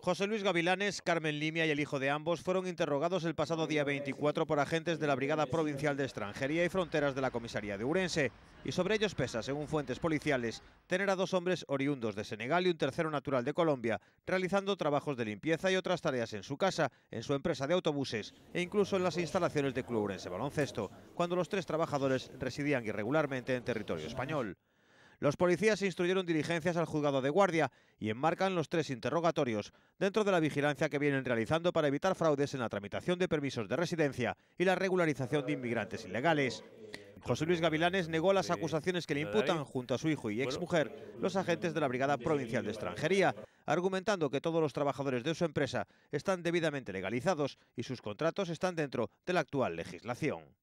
José Luis Gavilanes, Carmen Limia y el hijo de ambos fueron interrogados el pasado día 24 por agentes de la Brigada Provincial de Extranjería y Fronteras de la Comisaría de Urense. Y sobre ellos pesa, según fuentes policiales, tener a dos hombres oriundos de Senegal y un tercero natural de Colombia, realizando trabajos de limpieza y otras tareas en su casa, en su empresa de autobuses e incluso en las instalaciones de Club Urense Baloncesto, cuando los tres trabajadores residían irregularmente en territorio español. Los policías instruyeron diligencias al juzgado de guardia y enmarcan los tres interrogatorios dentro de la vigilancia que vienen realizando para evitar fraudes en la tramitación de permisos de residencia y la regularización de inmigrantes ilegales. José Luis Gavilanes negó las acusaciones que le imputan junto a su hijo y exmujer los agentes de la Brigada Provincial de Extranjería, argumentando que todos los trabajadores de su empresa están debidamente legalizados y sus contratos están dentro de la actual legislación.